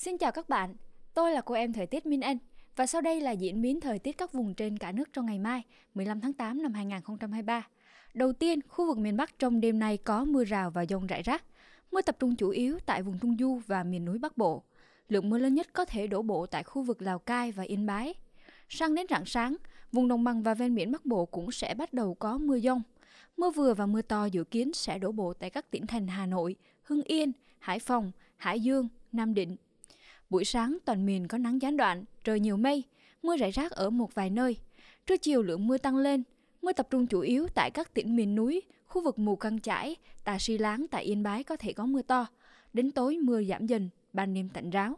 Xin chào các bạn, tôi là cô em thời tiết Minh Anh và sau đây là diễn biến thời tiết các vùng trên cả nước trong ngày mai, 15 tháng 8 năm 2023. Đầu tiên, khu vực miền Bắc trong đêm nay có mưa rào và dông rải rác. Mưa tập trung chủ yếu tại vùng Trung Du và miền núi Bắc Bộ. Lượng mưa lớn nhất có thể đổ bộ tại khu vực Lào Cai và Yên Bái. Sang đến rạng sáng, vùng đồng bằng và ven biển Bắc Bộ cũng sẽ bắt đầu có mưa dông. Mưa vừa và mưa to dự kiến sẽ đổ bộ tại các tỉnh thành Hà Nội, Hưng Yên, Hải Phòng, Hải Dương, Nam Định, Buổi sáng toàn miền có nắng gián đoạn, trời nhiều mây, mưa rải rác ở một vài nơi. Trưa chiều lượng mưa tăng lên, mưa tập trung chủ yếu tại các tỉnh miền núi, khu vực mù căng trải, tà si láng tại Yên Bái có thể có mưa to. Đến tối mưa giảm dần, ban đêm tạnh ráo.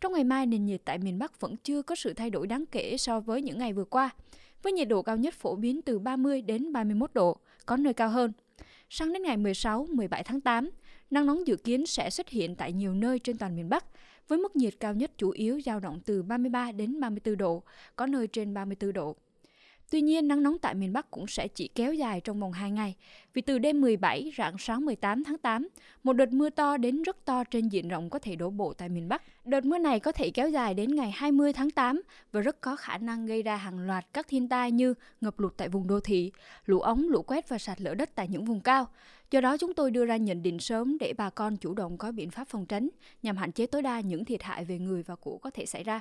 Trong ngày mai, nền nhiệt tại miền Bắc vẫn chưa có sự thay đổi đáng kể so với những ngày vừa qua, với nhiệt độ cao nhất phổ biến từ 30 đến 31 độ, có nơi cao hơn. Sang đến ngày 16, 17 tháng 8, nắng nóng dự kiến sẽ xuất hiện tại nhiều nơi trên toàn miền Bắc, với mức nhiệt cao nhất chủ yếu dao động từ 33 đến 34 độ, có nơi trên 34 độ. Tuy nhiên, nắng nóng tại miền Bắc cũng sẽ chỉ kéo dài trong vòng 2 ngày, vì từ đêm 17 rạng sáng 18 tháng 8, một đợt mưa to đến rất to trên diện rộng có thể đổ bộ tại miền Bắc. Đợt mưa này có thể kéo dài đến ngày 20 tháng 8 và rất có khả năng gây ra hàng loạt các thiên tai như ngập lụt tại vùng đô thị, lũ ống, lũ quét và sạt lở đất tại những vùng cao. Do đó, chúng tôi đưa ra nhận định sớm để bà con chủ động có biện pháp phòng tránh nhằm hạn chế tối đa những thiệt hại về người và của có thể xảy ra.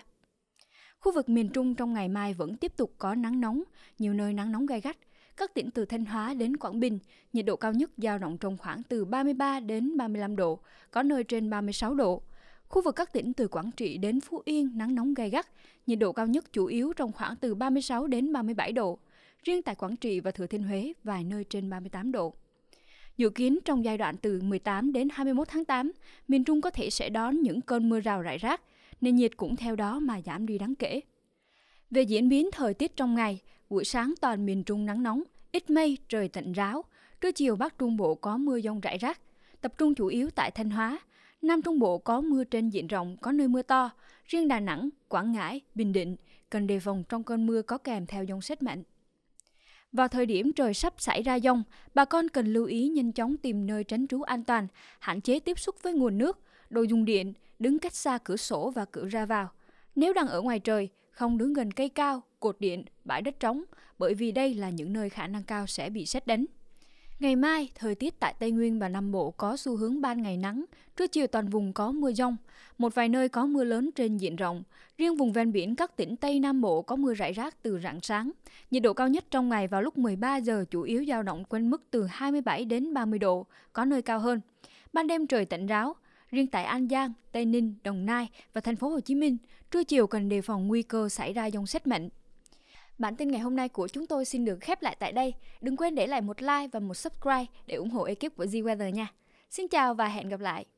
Khu vực miền Trung trong ngày mai vẫn tiếp tục có nắng nóng, nhiều nơi nắng nóng gai gắt. Các tỉnh từ Thanh Hóa đến Quảng Bình, nhiệt độ cao nhất dao động trong khoảng từ 33 đến 35 độ, có nơi trên 36 độ. Khu vực các tỉnh từ Quảng Trị đến Phú Yên nắng nóng gai gắt, nhiệt độ cao nhất chủ yếu trong khoảng từ 36 đến 37 độ. Riêng tại Quảng Trị và Thừa Thiên Huế vài nơi trên 38 độ. Dự kiến trong giai đoạn từ 18 đến 21 tháng 8, miền Trung có thể sẽ đón những cơn mưa rào rải rác, nên nhiệt cũng theo đó mà giảm đi đáng kể. Về diễn biến thời tiết trong ngày, buổi sáng toàn miền Trung nắng nóng, ít mây, trời tạnh ráo. Trưa chiều Bắc Trung Bộ có mưa dông rải rác, tập trung chủ yếu tại Thanh Hóa. Nam Trung Bộ có mưa trên diện rộng, có nơi mưa to. Riêng Đà Nẵng, Quảng Ngãi, Bình Định cần đề phòng trong cơn mưa có kèm theo dông xét mạnh. Vào thời điểm trời sắp xảy ra dông, bà con cần lưu ý nhanh chóng tìm nơi tránh trú an toàn, hạn chế tiếp xúc với nguồn nước, đồ dùng điện, đứng cách xa cửa sổ và cửa ra vào. Nếu đang ở ngoài trời, không đứng gần cây cao, cột điện, bãi đất trống, bởi vì đây là những nơi khả năng cao sẽ bị xét đánh. Ngày mai, thời tiết tại Tây Nguyên và Nam Bộ có xu hướng ban ngày nắng, trưa chiều toàn vùng có mưa rông, một vài nơi có mưa lớn trên diện rộng. Riêng vùng ven biển các tỉnh Tây Nam Bộ có mưa rải rác từ rạng sáng. Nhiệt độ cao nhất trong ngày vào lúc 13 giờ chủ yếu dao động quanh mức từ 27 đến 30 độ, có nơi cao hơn. Ban đêm trời tạnh ráo, Riêng tại An Giang, Tây Ninh, Đồng Nai và thành phố Hồ Chí Minh, trưa chiều cần đề phòng nguy cơ xảy ra dòng xét mạnh. Bản tin ngày hôm nay của chúng tôi xin được khép lại tại đây. Đừng quên để lại một like và một subscribe để ủng hộ ekip của Z-Weather nha. Xin chào và hẹn gặp lại!